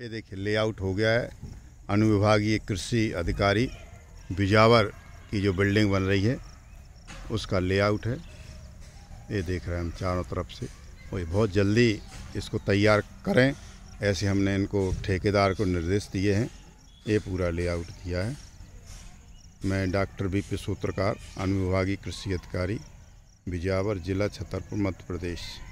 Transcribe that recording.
ये देखिए लेआउट हो गया है अनुविभागीय कृषि अधिकारी बिजावर की जो बिल्डिंग बन रही है उसका लेआउट है ये देख रहे हैं हम चारों तरफ से वही बहुत जल्दी इसको तैयार करें ऐसे हमने इनको ठेकेदार को निर्देश दिए हैं ये पूरा लेआउट दिया है मैं डॉक्टर बी पी सूत्रकार अनुविभागीय कृषि अधिकारी बिजावर जिला छतरपुर मध्य प्रदेश